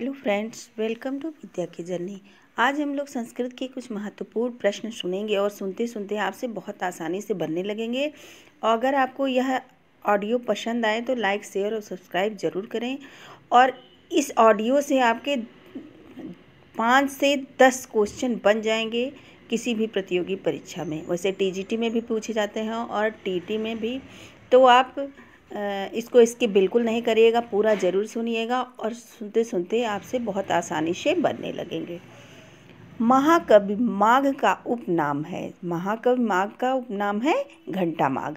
hello friends welcome to Vidya की journey आज हम लोग संस्कृत के कुछ महत्वपूर्ण प्रश्न सुनेंगे और सुनते सुनते आपसे बहुत आसानी से बनने लगेंगे और अगर आपको यह ऑडियो पसंद आए तो लाइक शेयर और सब्सक्राइब ज़रूर करें और इस ऑडियो से आपके पाँच से दस क्वेश्चन बन जाएंगे किसी भी प्रतियोगी परीक्षा में वैसे टी में भी पूछे जाते हैं और टी में भी तो आप इसको इसके बिल्कुल नहीं करिएगा पूरा ज़रूर सुनिएगा और सुनते सुनते आपसे बहुत आसानी से बनने लगेंगे महाकवि माघ का उपनाम है महाकवि माघ का उपनाम है घंटा माघ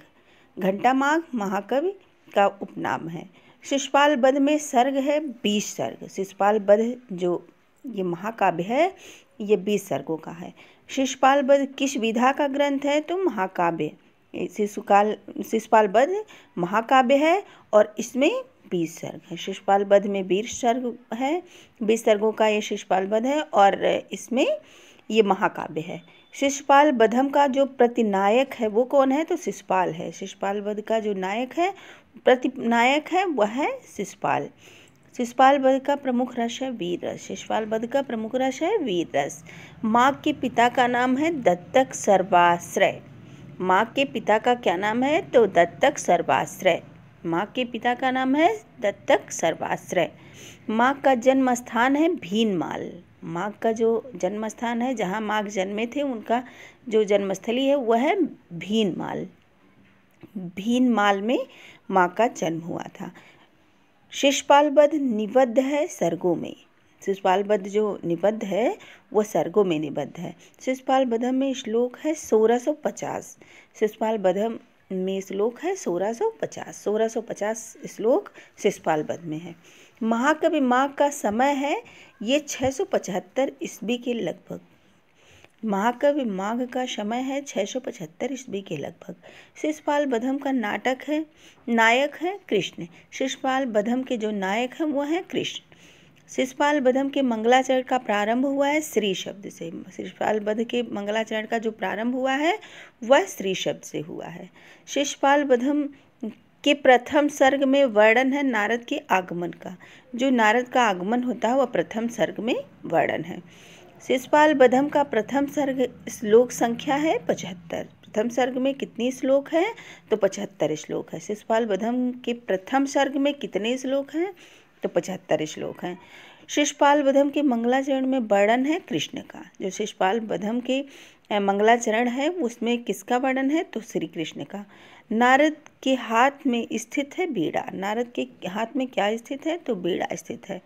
घंटा माघ महाकवि का उपनाम है शिषपाल बध में सर्ग है बीस सर्ग शिषपाल बध जो ये महाकाव्य है ये बीस सर्गों का है शिषपाल बध किस विधा का ग्रंथ है तो महाकाव्य शिशुकाल शिशुपाल वध महाकाव्य है और इसमें बीस सर्ग है शिशुपाल वध में बीस सर्ग है बीस सर्गों का ये शिशुपाल वध है और इसमें ये महाकाव्य है शिशुपाल बधम का जो प्रतिनायक है वो कौन है तो शिशुपाल है शिशुपाल वध का जो नायक है प्रतिनायक है वह है शिशुपाल शिशुपाल वध का प्रमुख रस है वीर रस शिशुपाल वध का प्रमुख रस है वीर रस माँ के पिता का नाम है दत्तक सर्वाश्रय माँ के पिता का क्या नाम है तो दत्तक सर्वाश्रय माँ के पिता का नाम है दत्तक सर्वाश्रय माँ का जन्म स्थान है भीनमाल माँ का जो जन्म स्थान है जहाँ माँ जन्मे थे उनका जो जन्मस्थली है वह है भीनमाल भीनमाल में माँ का जन्म हुआ था शिषपाल वध निबद्ध है सर्गों में बद्ध जो निबद्ध है वह सर्गो में निबद्ध है शिशुपाल बधम में श्लोक है सोलह सौ पचास शिशुपाल बधम में श्लोक है सोलह सौ पचास सोलह सौ पचास श्लोक शिशुपाल बध में है महाकवि माघ का समय है ये छः सौ पचहत्तर ईस्वी के लगभग महाकवि माघ का समय है छः सौ पचहत्तर ईस्वी के लगभग शिषपाल बधम का नाटक है नायक है कृष्ण शिषपाल बधम के जो नायक हैं वो हैं कृष्ण शिषपाल बधम के मंगलाचरण का प्रारंभ हुआ है श्री शब्द से शिषपाल बध के मंगलाचरण का जो प्रारंभ हुआ है वह श्री शब्द से हुआ है शिषपाल बधम के प्रथम सर्ग में वर्णन है नारद के आगमन का जो नारद का आगमन होता है वह प्रथम सर्ग में वर्णन है शिषपाल बधम का प्रथम सर्ग श्लोक संख्या है पचहत्तर प्रथम सर्ग में कितनी श्लोक है तो पचहत्तर श्लोक है शिषपाल बधम के प्रथम सर्ग में कितने श्लोक हैं तो पचहत्तर श्लोक हैं शिषपाल वधम के मंगलाचरण में वर्णन है कृष्ण का जो शिषपाल वधम के मंगलाचरण है उसमें किसका वर्णन है तो श्री कृष्ण का नारद के हाथ में स्थित है बीड़ा नारद के हाथ में क्या स्थित है तो बीड़ा स्थित है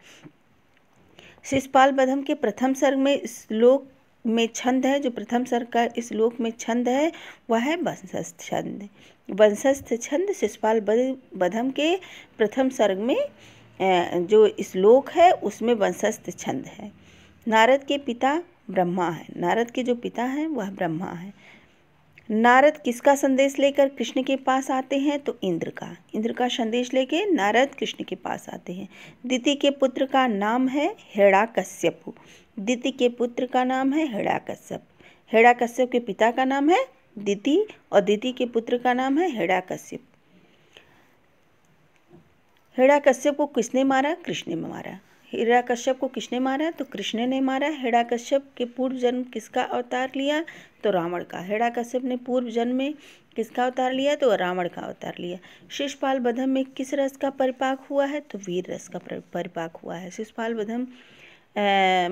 शिषपाल वधम के प्रथम सर्ग में श्लोक में छंद है जो प्रथम सर का इस लोक में छंद है वह है वंशस्थ छंद वंशस्थ छंद शिषपाल बधम के प्रथम सर्ग में जो श्लोक है उसमें वंशस्थ छंद है नारद के पिता ब्रह्मा है नारद के जो पिता हैं वह ब्रह्मा है नारद किसका संदेश लेकर कृष्ण के पास आते हैं तो इंद्र का इंद्र का संदेश लेके नारद कृष्ण के पास आते हैं दिति के पुत्र का नाम है हेड़ा कश्यप दिति के पुत्र का नाम है हेड़ा हेड़ा कश्यप के पिता का नाम है दिति और दिति के पुत्र का नाम है हेड़ा कश्यप कश्यप को किसने मारा कृष्ण ने मारा कश्यप को किसने मारा तो कृष्ण ने मारा कश्यप के पूर्व जन्म किसका अवतार लिया तो रावण का कश्यप ने पूर्व जन्म में किसका अवतार लिया तो रावण का अवतार लिया शिषपाल बधम तो में किस रस का परिपाक हुआ है तो वीर रस का परिपाक हुआ है शिषपाल बधम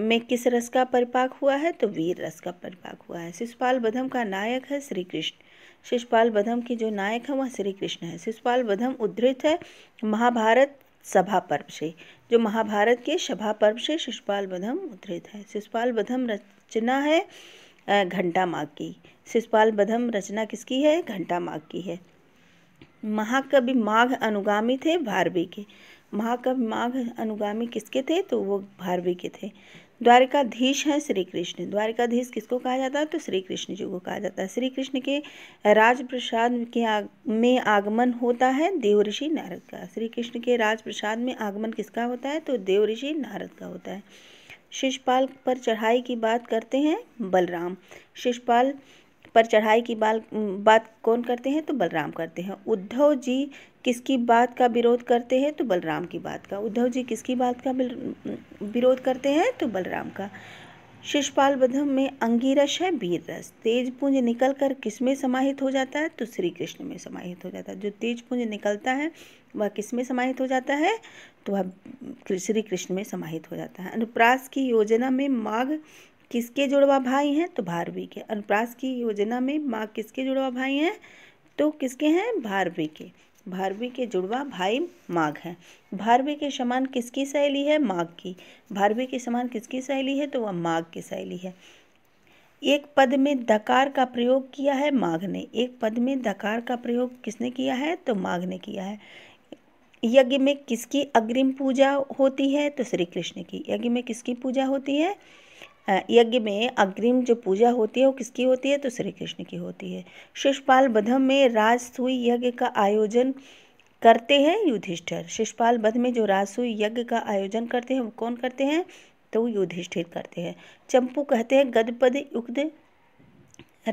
में किस रस का परिपाक हुआ है तो वीर रस का परिपाक हुआ है शिषपाल बधम का नायक है श्री कृष्ण शिषपाल बधम की जो नायक है वह श्री कृष्ण है शिषपाल बधम उद्धृत है महाभारत सभा पर्व से जो महाभारत के सभा पर्व से शिषपाल बधम उद्धृत है शिषपाल बधम रचना है घंटा माघ की शिषपाल बधम रचना किसकी है घंटा माघ की है महाकवि माघ अनुगामी थे भारवी के महाकवि माघ अनुगामी किसके थे तो वो भारवी के थे द्वारिकाधीश हैं श्री कृष्ण द्वारिकाधीश किसको कहा जाता है तो श्री कृष्ण जी को कहा जाता है श्री कृष्ण के राजप्रसाद के आग, में आगमन होता है देव ऋषि नारद का श्री कृष्ण के राजप्रसाद में आगमन किसका होता है तो देव ऋषि नारद का होता है शिषपाल पर चढ़ाई की बात करते हैं बलराम शिषपाल पर चढ़ाई की बाल बात कौन करते हैं तो बलराम करते हैं उद्धव जी किसकी बात का विरोध करते हैं तो बलराम की बात का उद्धव जी किसकी बात का विरोध करते हैं तो बलराम का शिषपाल बधम में अंगीरस है वीर रस तेज पुंज निकल कर किस में समाहित हो जाता है तो श्री कृष्ण में समाहित हो जाता है जो तेज पुंज निकलता है वह किस में समाहित हो जाता है तो वह श्री कृष्ण में समाहित हो जाता है अनुप्रास की योजना में माघ किसके जुड़वा भाई हैं तो भारवी के अनुप्रास की योजना में माँ किसके जुड़वा भाई हैं तो किसके हैं भारवी के भारवी के जुड़वा भाई माघ है भारवी के समान किसकी सहेली है माघ की भारवी के समान किसकी सहेली है तो वह माघ की सहेली है एक पद में दकार का प्रयोग किया है माघ ने एक पद में दकार का प्रयोग किसने किया है तो माघ ने किया है यज्ञ में किसकी अग्रिम पूजा होती है तो श्री कृष्ण की यज्ञ में किसकी पूजा होती है यज्ञ में अग्रिम जो पूजा होती है वो किसकी होती है तो श्री कृष्ण की होती है शिषपाल बधम में राजसुई यज्ञ का आयोजन करते हैं युधिष्ठिर शिषपाल बध में जो राजसुई यज्ञ का आयोजन करते हैं वो कौन करते हैं तो युधिष्ठिर करते हैं चंपू कहते हैं गदपद युक्त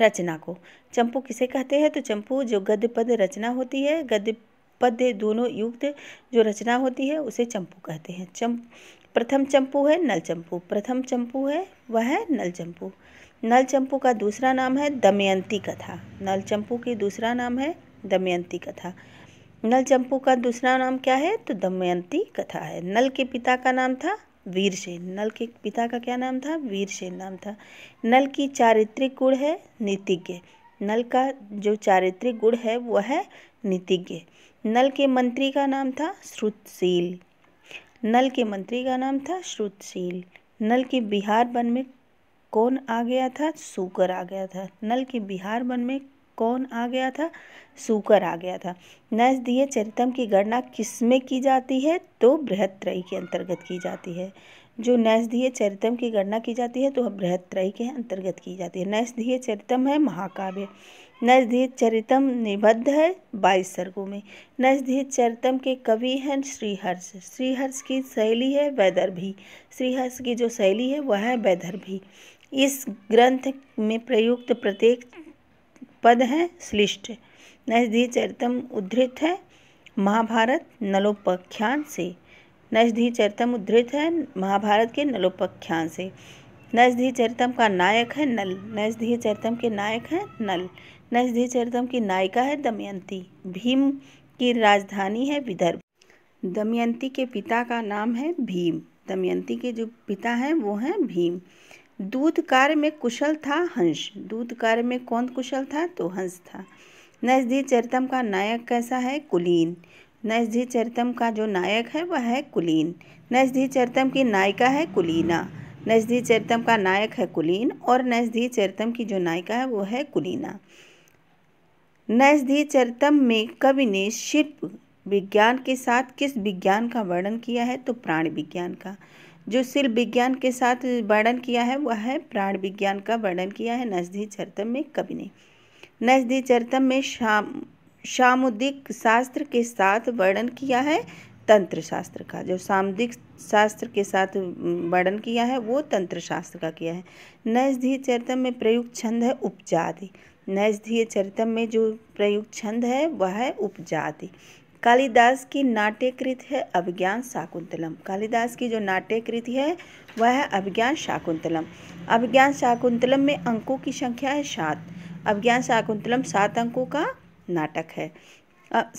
रचना को चंपू किसे कहते हैं तो चंपू जो गद्यपद रचना होती है गद्य पद दोनों युक्त जो रचना होती है उसे चंपू कहते हैं चंप प्रथम चंपू है नल चंपू प्रथम चंपू है वह है नल चंपू नल चंपू का दूसरा नाम है दमयंती कथा नल चंपू की दूसरा नाम है दमयंती कथा नल चंपू का दूसरा नाम क्या है तो दमयंती कथा है नल के पिता का नाम था वीरसेन नल के पिता का क्या नाम था वीरसेन नाम था नल की चारित्रिक गुण है नीतिज्ञ नल का जो चारित्रिक गुण है वह है नीतिज्ञ नल के मंत्री का नाम था श्रुतशील नल के मंत्री का नाम था श्रुतशील नल के बिहार वन में कौन आ गया था सूकर आ गया था नल के बिहार वन में कौन आ गया था सूकर आ गया था नज दिए चरितम की गणना किसमें की जाती है तो त्रयी के अंतर्गत की जाती है जो नैसधीय दिए चरितम की गणना की जाती है तो वह त्रयी के अंतर्गत की जाती है नैस दिए चरितम है महाकाव्य नजदीक चरितम निबद्ध है बाईस सर्गों में नजदीक चरितम के कवि हैं श्रीहर्ष श्रीहर्ष की शैली है वैदर्भी श्रीहर्ष की जो शैली है वह है वैदर्भी इस ग्रंथ में प्रयुक्त प्रत्येक पद हैं श्लिष्ट नजदीक चरितम उद्धृत है महाभारत नलोपाख्यान से नजदी चरितम उद्धृत है महाभारत के नलोपाख्यान से नजदी चरितम का नायक है नल नजदी चरितम के नायक हैं नल नजधे चरितम की नायिका है दमयंती भीम की राजधानी है विदर्भ दमयंती के पिता का नाम है भीम दमयंती के जो पिता हैं वो हैं भीम दूध कार्य में कुशल था हंस दूध कार्य में कौन कुशल था तो हंस था नजदी चरितम का नायक कैसा है कुलीन नजदी चरितम का जो नायक है वह है कुलीन नजदी चरितम की नायिका है कुलीना नजदी चरितम का नायक है कुलीन और नजदी चरितम की जो नायिका है वो है कुलीना नजदी चरतम में कवि ने शिल्प विज्ञान के साथ किस विज्ञान का वर्णन किया है तो प्राण विज्ञान का जो शिल्प विज्ञान के साथ वर्णन किया है वह है प्राण विज्ञान का वर्णन किया है नजदी चरतम में कवि ने नजदी चरतम में शाम सामुदिक शास्त्र के साथ वर्णन किया है तंत्र शास्त्र का जो सामुदिक शास्त्र के साथ वर्णन किया है वो तंत्र शास्त्र का किया है नजदी चरतम में प्रयुक्त छंद है उपजाति नजदीय चरितम में जो प्रयुक्त छंद है वह है उपजाति कालिदास की नाट्य कृति है अभिज्ञान शाकुंतलम कालिदास की जो नाट्य कृति है वह है अभिज्ञान शाकुंतलम अभिज्ञान शाकुंतलम में अंकों की संख्या है सात अभिज्ञान शाकुंतलम सात अंकों का नाटक है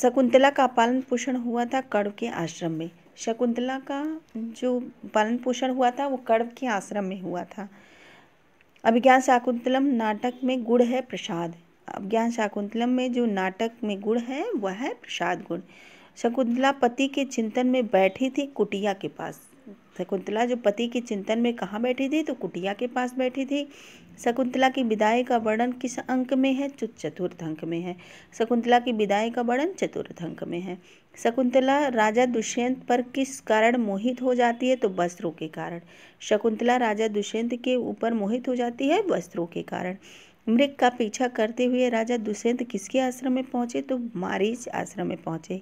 शकुंतला का पालन पोषण हुआ था कड़व के आश्रम में शकुंतला का जो पालन पोषण हुआ था वो कड़व के आश्रम में हुआ था अभिज्ञान शाकुंतलम नाटक में गुड़ है प्रसाद अभिज्ञान शाकुंतलम में जो नाटक में गुण है वह है प्रसाद गुण शकुंतला पति के चिंतन में बैठी थी कुटिया के पास शकुंतला जो पति के चिंतन में कहाँ बैठी थी तो कुटिया के पास बैठी थी शकुंतला की विदाई का वर्णन किस अंक में है चतुर्थ अंक में है शकुंतला की विदाई का वर्णन चतुर्थ अंक में है शकुंतला राजा दुष्यंत पर किस कारण मोहित हो जाती है तो वस्त्रों के कारण शकुंतला राजा दुष्यंत के ऊपर मोहित हो जाती है वस्त्रों के कारण मृग का पीछा करते हुए राजा दुष्यंत किसके आश्रम में पहुंचे तो मारीच आश्रम में पहुंचे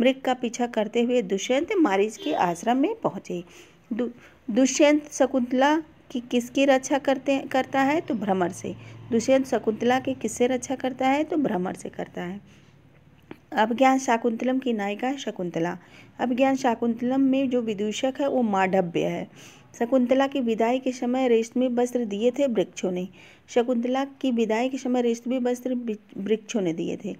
मृग का पीछा करते हुए दुष्यंत मारीच के आश्रम में पहुंचे दुष्यंत शकुंतला कि किसकी रक्षा करते करता है तो भ्रमर से दुष्यंत शकुंतला के किससे रक्षा करता है तो भ्रमर से करता है अभिज्ञान शाकुंतलम की नायिका है शकुंतला अभिज्ञान शाकुंतलम में जो विदूषक है वो माढव्य है शकुंतला की विदाई के समय रेशमी वस्त्र दिए थे वृक्षों ने शकुंतला की विदाई के समय रेशमी वस्त्र वृक्षों ने दिए थे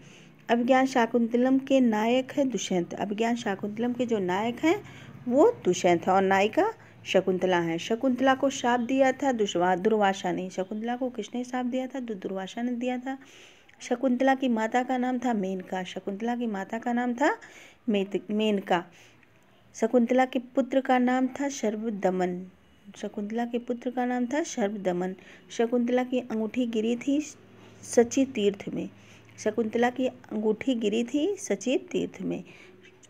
अभिज्ञान शाकुंतलम के नायक है दुष्यंत अभिज्ञान शाकुंतलम के जो नायक हैं वो दुष्यंत है और नायिका शकुंतला है शकुंतला को श्राप दिया था दुश्वा दुर्वासा ने शकुंतला को किसने श्राप दिया था दुर्वासा ने दिया था शकुंतला की माता का नाम था मेनका शकुंतला की माता का नाम था मेनका शकुंतला के पुत्र का नाम था दमन शकुंतला के पुत्र का नाम था दमन शकुंतला की अंगूठी गिरी थी सची तीर्थ में शकुंतला की अंगूठी गिरी थी सची तीर्थ में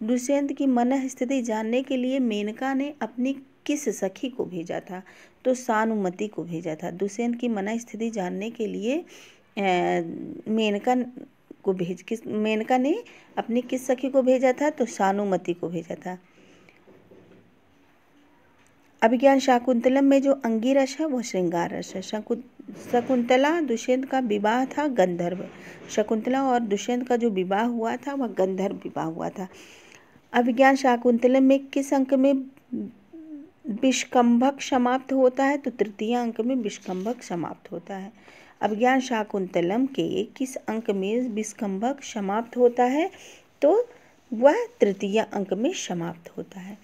दुष्यंत की मन स्थिति जानने के लिए मेनका ने अपनी किस सखी को भेजा था तो सानुमति को भेजा था दुष्यंत की मना स्थिति जानने के लिए मेनका को भेज किस मेनका ने अपनी किस सखी को भेजा था तो सानुमति को भेजा था अभिज्ञान शाकुंतलम में जो अंगी रस है वह श्रृंगार रस है शकु शकुंतला दुष्यंत का विवाह था गंधर्व शकुंतला और दुष्यंत का जो विवाह हुआ था वह गंधर्व विवाह हुआ था अभिज्ञान शाकुंतलम में किस अंक में विष्कम्भक समाप्त होता है तो तृतीय अंक में विष्कम्भक समाप्त होता है अभिज्ञान शाकुंतलम के किस अंक में विष्कम्भक समाप्त होता है तो वह तृतीय अंक में समाप्त होता है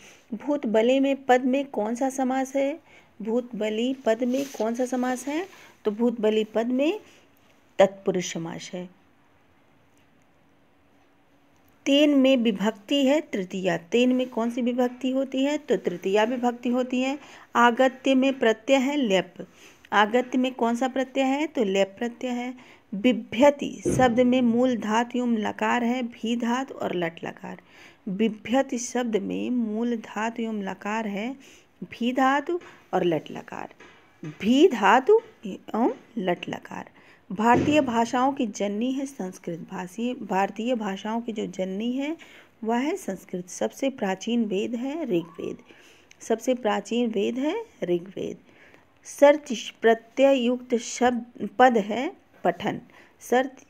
भूत बले में पद में कौन सा समास है भूत बली पद में कौन सा समास है तो भूत बली पद में तत्पुरुष समास है तीन में विभक्ति है तृतीया तीन में कौन सी विभक्ति होती है तो तृतीया विभक्ति होती है आगत्य में प्रत्यय है लेप आगत्य में कौन सा प्रत्यय है तो लेप प्रत्यय है बिभ्यति शब्द में मूल धातु एवं लकार है भी धातु और लट लकार बिभ्यति शब्द में मूल धातु एवं लकार है भी धातु और लट लकार भी धातु एवं लट लकार भारतीय भाषाओं की जननी है संस्कृत भाषी भारतीय भाषाओं की जो जननी है वह है संस्कृत सबसे प्राचीन वेद है ऋग्वेद सबसे प्राचीन वेद है ऋग्वेद सर्च प्रत्ययुक्त शब्द पद है पठन सर्च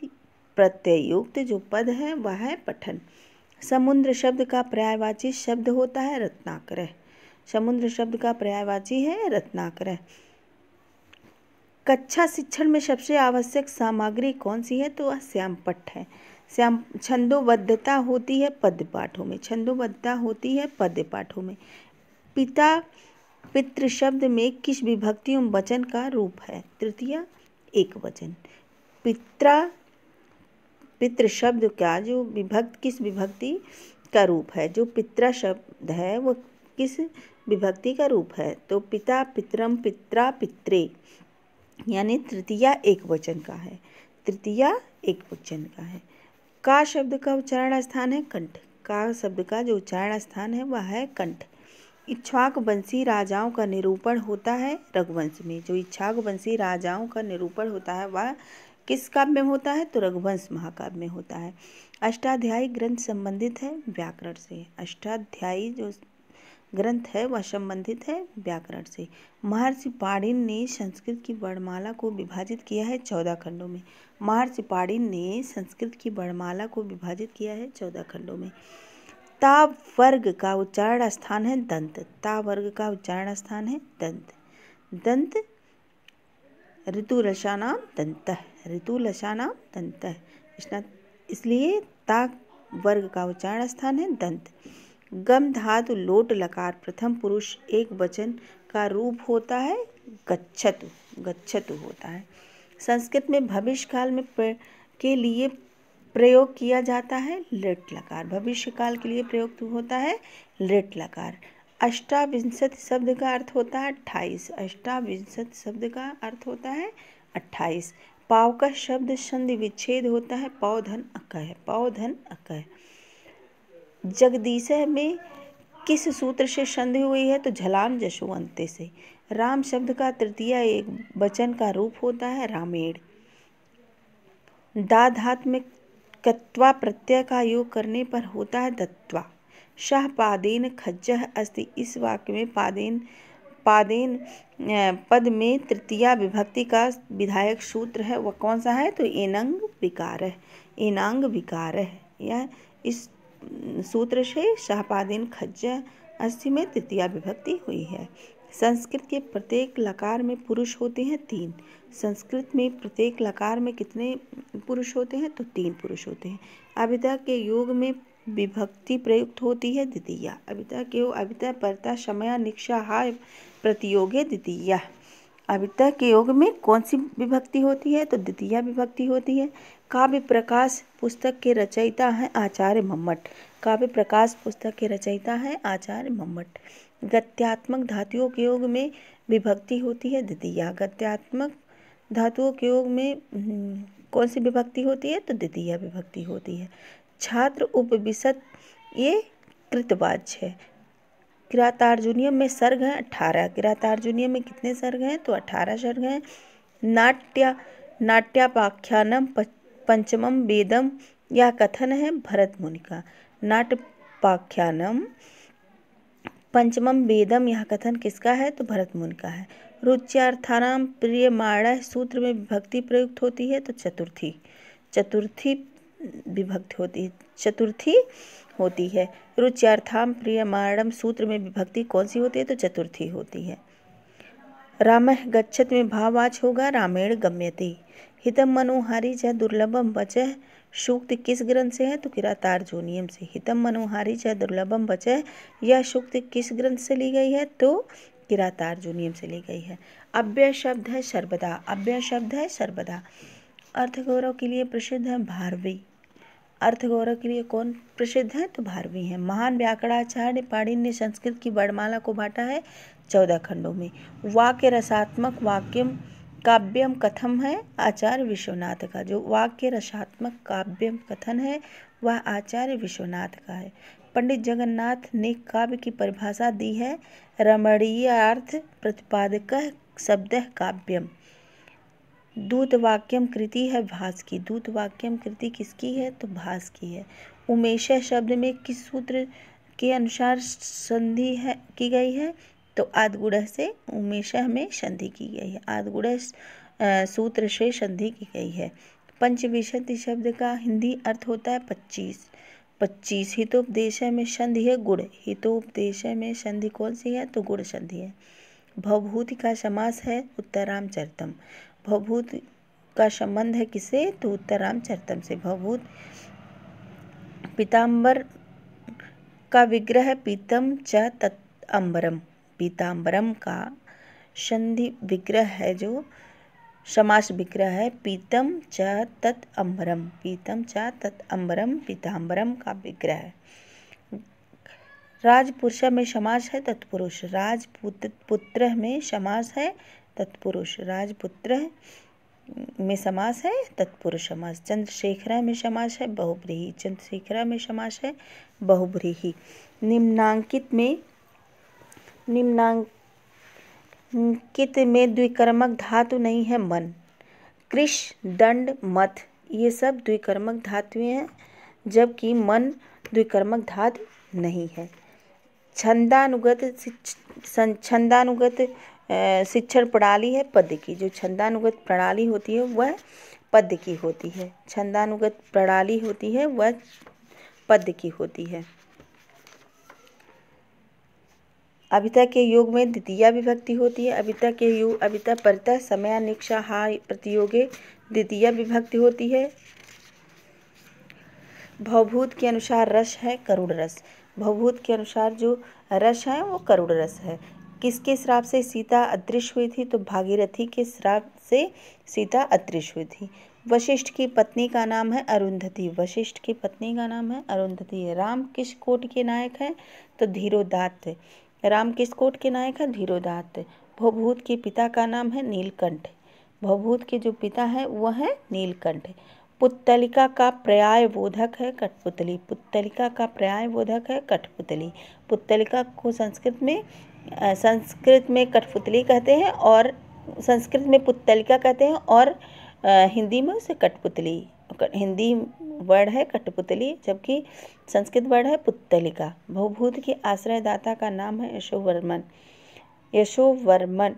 प्रत्ययुक्त जो पद है वह है पठन समुद्र शब्द का पर्यायवाची शब्द होता है रत्नाकर समुद्र शब्द का पर्यायवाची है रत्नाकर कक्षा शिक्षण में सबसे आवश्यक सामग्री कौन सी है तो वह श्यामपट्ट है श्याम छंदोबद्धता होती है पद्य पाठों में छंदोबद्धता होती है पद्य पाठों में पिता पितृ शब्द में किस विभक्ति एवं वचन का रूप है तृतीय एक वचन पित्रा पितृ शब्द का जो विभक्त किस विभक्ति का रूप है जो पित्रा शब्द है वो किस विभक्ति का रूप है तो पिता पितरम पित्रा पित्रे यानी तृतीया एक वचन का है तृतीया एक वचन का है का शब्द का उच्चारण स्थान है कंठ का शब्द का जो उच्चारण स्थान है वह है कंठ इच्छाक वंशी राजाओं का निरूपण होता है रघुवंश में जो इच्छाक वंशी राजाओं का निरूपण होता है वह किस काव्य में होता है तो रघुवंश महाकाव्य में होता है अष्टाध्यायी ग्रंथ संबंधित है व्याकरण से अष्टाध्यायी जो ग्रंथ है वह संबंधित है व्याकरण से महर्षि पाणिन ने संस्कृत की वर्णमाला को विभाजित किया है चौदह खंडों में महर्षि पाणिन ने संस्कृत की वर्णमाला को विभाजित किया है चौदह खंडों में ता वर्ग का उच्चारण स्थान है दंत ता वर्ग का उच्चारण स्थान है दंत दंत ऋतु नाम दंत ऋतु नाम दंत इसलिए ता वर्ग का उच्चारण स्थान है दंत गम धातु लोट लकार प्रथम पुरुष एक वचन का रूप होता है गच्छतु गच्छतु होता है संस्कृत में भविष्य काल में के लिए प्रयोग किया जाता है लेट लकार भविष्य काल के लिए प्रयोग होता है लेट लकार अष्टाविंशति शब्द का अर्थ होता है अट्ठाईस अष्टाविंशत शब्द का अर्थ होता है अट्ठाईस पाव का शब्द संधि विच्छेद होता है पौधन अकह पौधन अकह जगदीश में किस सूत्र से संधि हुई है तो झलाम जशुअंत से राम शब्द का तृतीय एक वचन का रूप होता है रामेण में कत्वा प्रत्यय का योग करने पर होता है दत्वा शह पादेन खज्जह अस्ति इस वाक्य में पादेन पादेन पद में तृतीय विभक्ति का विधायक सूत्र है वह कौन सा है तो एनंग विकार है एनांग विकार है यह इस सूत्र से शाहपादीन खज्ज अस्थि में तृतीय विभक्ति हुई है संस्कृत के प्रत्येक लकार में पुरुष होते हैं तीन संस्कृत में प्रत्येक लकार में कितने पुरुष होते हैं तो तीन पुरुष होते हैं अभिता के योग में विभक्ति प्रयुक्त होती है द्वितीया अभिता के योग अभिता परता समय निक्षा हाय प्रतियोगे द्वितीया अभिता के योग में कौन सी विभक्ति होती है तो द्वितीय विभक्ति होती है काव्य प्रकाश पुस्तक के रचयिता हैं आचार्य मम्मट काव्य प्रकाश पुस्तक के रचयिता हैं आचार्य मम्मट गत्यात्मक धातुओं के योग में विभक्ति होती है द्वितीय गत्यात्मक धातुओं के योग में हम्म, कौन सी विभक्ति होती है तो द्वितीय विभक्ति होती है छात्र उपविशत ये कृतवाच्य है किरातार्जुनियम में सर्ग हैं अठारह किरातार्जुनियम में कितने सर्ग हैं तो अठारह सर्ग हैं नाट्य नाट्यापाख्यानम पंचमम वेदम यह कथन है भरत मुनि का नाट्यपाख्यानम पंचमम वेदम यह कथन किसका है तो भरत मुनि का है रुच्यार्थानाम प्रियमाण सूत्र में विभक्ति प्रयुक्त होती है तो चतुर्थी चतुर्थी विभक्ति होती चतुर्थी होती है रुच्यार्थाम प्रियमाणम सूत्र में विभक्ति कौन सी होती है तो चतुर्थी होती है राम गच्छत में भाववाच होगा रामेण गम्यति हितम मनोहारी चाह दुर्लभम वचह सूक्त किस ग्रंथ से है तो जोनियम से हितम मनोहारी चाह दुर्लभम वचह यह सूक्त किस ग्रंथ से ली गई है तो जोनियम से ली गई है अव्यय शब्द है सर्वदा अव्यय शब्द है सर्वदा अर्थ गौरव के लिए प्रसिद्ध है भारवी अर्थगौरव के लिए कौन प्रसिद्ध है तो भारवी हैं महान व्याकरणाचार्य पाणिन ने संस्कृत की वर्णमाला को बांटा है चौदह खंडों में वाक्य रसात्मक वाक्यम काव्यम कथम है आचार्य विश्वनाथ का जो वाक्य रसात्मक काव्यम कथन है वह आचार्य विश्वनाथ का है पंडित जगन्नाथ ने काव्य की परिभाषा दी है रमणीय अर्थ प्रतिपादक शब्द काव्यम दूत वाक्यम कृति है भास की दूत वाक्यम कृति किसकी है तो भास की है उमेश शब्द में किस सूत्र के अनुसार संधि है की गई है तो आदगुड़ से उमेश में संधि की गई है आदगुड़ सूत्र से संधि की गई है पंचविशति शब्द का हिंदी अर्थ होता है पच्चीस पच्चीस हितोपदेश में संधि है गुड़ हितोपदेश में संधि कौन सी है तो गुड़ संधि है भवभूति का समास है उत्तराम चरतम भवभूत का संबंध है किसे तो उत्तर रामचरितम से भवभूत पीताम्बर का विग्रह पीतम च तत् अम्बरम पीताम्बरम का संधि विग्रह है जो समास विग्रह है पीतम च तत् अम्बरम पीतम च तत् अम्बरम पीताम्बरम का विग्रह है राजपुरुष में समास है तत्पुरुष राजपुत्र पुत्र में समास है तत्पुरुष राजपुत्र में समास है तत्पुरुष समास चंद्रशेखरा में समास है बहुब्रीही चंद्रशेखरा में समास है बहुब्रीही निम्नांकित में निम्नांकित में द्विकर्मक धातु नहीं है मन कृष दंड मत ये सब द्विकर्मक धातुएं हैं जबकि मन द्विकर्मक धातु नहीं है छंदानुगत छंदानुगत शिक्षण प्रणाली है पद्य की जो छंदानुगत प्रणाली होती है वह पद्य की होती है छंदानुगत प्रणाली होती है वह पद्य की होती है अभिता के योग में द्वितीय विभक्ति होती है अभिता के युग अभिता परिता समय निक्षा हा प्रतियोगे द्वितीय विभक्ति होती है भवभूत के अनुसार रस है करुण रस भवभूत के अनुसार जो रस है वो करुण रस है किसके श्राप से सीता अदृश्य हुई थी तो भागीरथी के श्राप से सीता अदृश्य हुई थी वशिष्ठ की पत्नी का नाम है अरुंधति वशिष्ठ की पत्नी का नाम है अरुंधति राम किस कोट के नायक हैं तो धीरोदात्त राम किस कोट के नायक हैं धीरोदात्त भवभूत के पिता का नाम है नीलकंठ भवभूत के जो पिता है वह है नीलकंठ पुत्तलिका का पर्याय बोधक है कठपुतली पुत्तलिका का पर्याय बोधक है कठपुतली पुत्तलिका को संस्कृत में संस्कृत में कठपुतली कहते हैं और संस्कृत में पुत्तलिका कहते हैं और हिंदी में उसे कठपुतली हिंदी वर्ड है कठपुतली जबकि संस्कृत वर्ड है पुत्तलिका भूभूत के आश्रयदाता का नाम है यशोवर्मन यशोवर्मन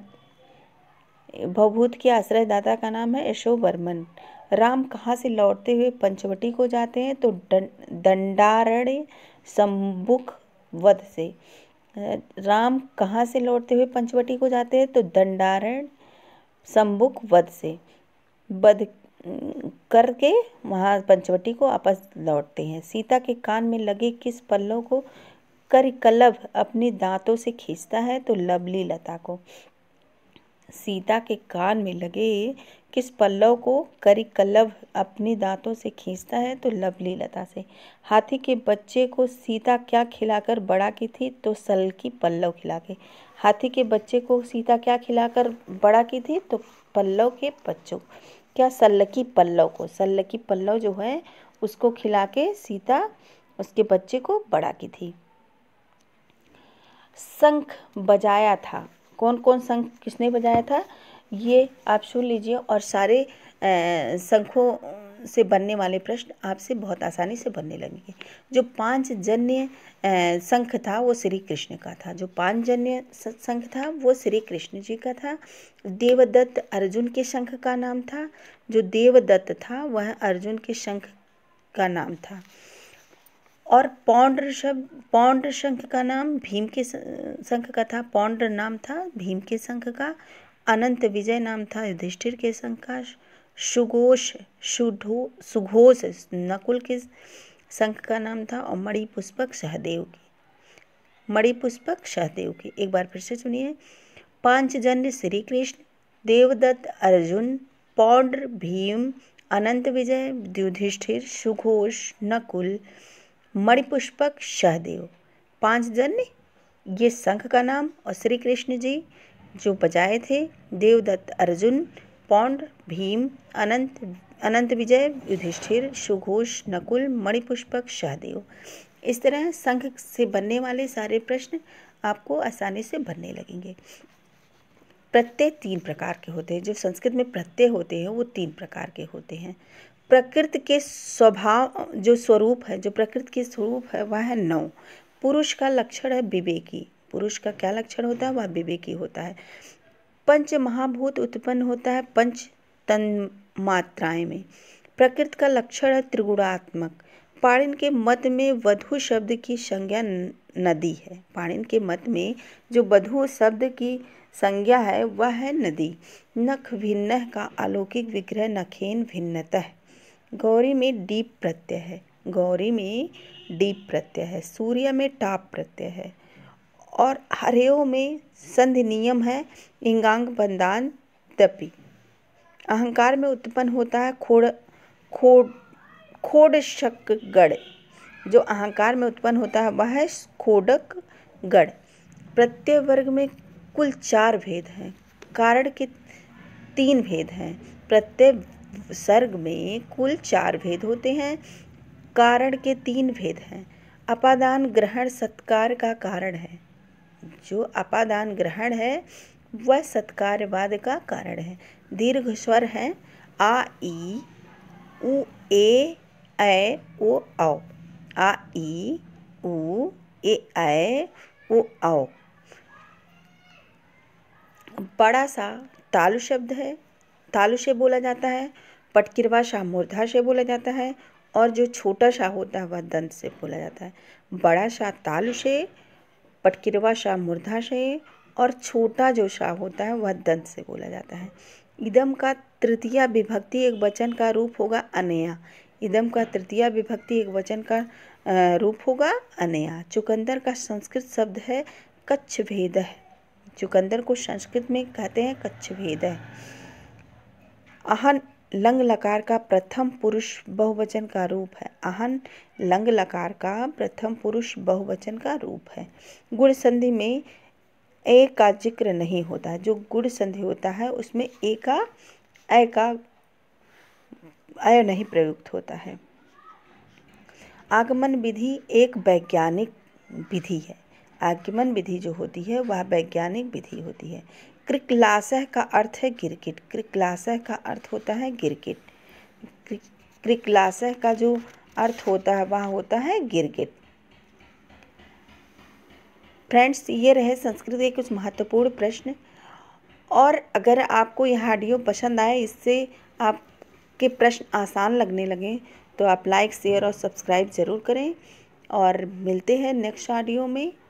भवभूत के आश्रयदाता का नाम है यशोवर्मन राम कहाँ से लौटते हुए पंचवटी को जाते हैं तो दंडारण्य सम्मुख वध से राम कहाँ से लौटते हुए पंचवटी को जाते हैं तो दंडारण संबुक वध से वध करके वहाँ पंचवटी को आपस लौटते हैं सीता के कान में लगे किस पल्लों को कर कलभ अपने दांतों से खींचता है तो लवली लता को सीता के कान में लगे किस पल्लव को करी कल्लव अपने दांतों से खींचता है तो लवली लता से हाथी के बच्चे को सीता क्या खिलाकर बड़ा की थी तो सल की पल्लव खिला के हाथी के बच्चे को सीता क्या खिलाकर बड़ा की थी तो पल्लव के बच्चों क्या सल की पल्लव को की पल्लव जो है उसको खिला के सीता उसके बच्चे को बड़ा की थी शंख बजाया था कौन कौन संख किसने बजाया था ये आप सुन लीजिए और सारे शंखों से बनने वाले प्रश्न आपसे बहुत आसानी से बनने लगेंगे जो पांच जन्य संख था वो श्री कृष्ण का था जो पांच जन्य संख था वो श्री कृष्ण जी का था देवदत्त अर्जुन के शंख का नाम था जो देवदत्त था वह अर्जुन के शंख का नाम था और पौंड ऋषभ पौंड शंख का नाम भीम के शंख का था पौंड नाम था भीम के शंख का अनंत विजय नाम था युधिष्ठिर के शंख का सुगोष शुढ़ो सुघोष नकुल के शंख का नाम था और मणिपुष्पक सहदेव की मणिपुष्पक सहदेव की एक बार फिर से सुनिए पांचजन्य श्री कृष्ण देवदत्त अर्जुन पौंड भीम अनंत विजय युधिष्ठिर सुघोष नकुल मणिपुष्पक सहदेव पांच जन्य ये संख का नाम और श्री कृष्ण जी जो बजाए थे देवदत्त अर्जुन पौंड भीम अनंत अनंत विजय युधिष्ठिर सुघोष नकुल मणिपुष्पक सहदेव इस तरह संघ से बनने वाले सारे प्रश्न आपको आसानी से बनने लगेंगे प्रत्यय तीन प्रकार के होते हैं जो संस्कृत में प्रत्यय होते हैं वो तीन प्रकार के होते हैं प्रकृति के स्वभाव जो स्वरूप है जो प्रकृति के स्वरूप है वह है नौ पुरुष का लक्षण है विवेकी पुरुष का क्या लक्षण होता है वह विवेकी होता है पंच महाभूत उत्पन्न होता है पंच तन मात्राएं में प्रकृति का लक्षण है त्रिगुणात्मक पाणिन के मत में वधु शब्द की संज्ञा नदी है पाणिन के मत में जो वधु शब्द की संज्ञा है वह है नदी नख भिन्न का अलौकिक विग्रह नखेन भिन्नतः गौरी में डीप प्रत्यय है गौरी में डीप प्रत्यय है सूर्य में टाप प्रत्यय है और हरेओ में संधि नियम है इंगांग बंदान तपी अहंकार में उत्पन्न होता है खोड़ खोड़ खोड़ शक गढ़ जो अहंकार में उत्पन्न होता है वह है खोडक गढ़ प्रत्यय वर्ग में कुल चार भेद हैं कारण के तीन भेद हैं प्रत्यय सर्ग में कुल चार भेद होते हैं कारण के तीन भेद हैं अपादान ग्रहण सत्कार का कारण है जो अपादान ग्रहण है वह सत्कारवाद का कारण है दीर्घ स्वर है आ ई उ ए ऐ ओ औ आ ई उ ए ऐ ओ औ बड़ा सा तालु शब्द है तालु से बोला जाता है पटकिरवा शाह मुर्धा से बोला जाता है और जो छोटा शाह होता है वह दंत से बोला जाता है बड़ा शाह ताल से पटकिरवा शाह मुर्धा से और छोटा जो शाह होता है वह दंत से बोला जाता है इदम का तृतीय विभक्ति एक वचन का रूप होगा अनया इदम का तृतीय विभक्ति एक वचन का रूप होगा अनया चुकंदर का संस्कृत शब्द है कच्छ भेद है चुकंदर को संस्कृत में कहते हैं कच्छ भेद है अहन लंग लकार का प्रथम पुरुष बहुवचन का रूप है अहन लंग लकार का प्रथम पुरुष बहुवचन का रूप है गुण संधि में ए का जिक्र नहीं होता जो गुण संधि होता है उसमें ए का ए का अय नहीं प्रयुक्त होता है आगमन विधि एक वैज्ञानिक विधि है आगमन विधि जो होती है वह वैज्ञानिक विधि होती है क्रिकलासह का अर्थ है गिरकिट क्रिकलासह का अर्थ होता है गिरकिट क्रिकलासह का जो अर्थ होता है वह होता है गिरगिट फ्रेंड्स ये रहे संस्कृत के कुछ महत्वपूर्ण प्रश्न और अगर आपको यह ऑडियो पसंद आए इससे आपके प्रश्न आसान लगने लगें तो आप लाइक शेयर और सब्सक्राइब ज़रूर करें और मिलते हैं नेक्स्ट ऑडियो में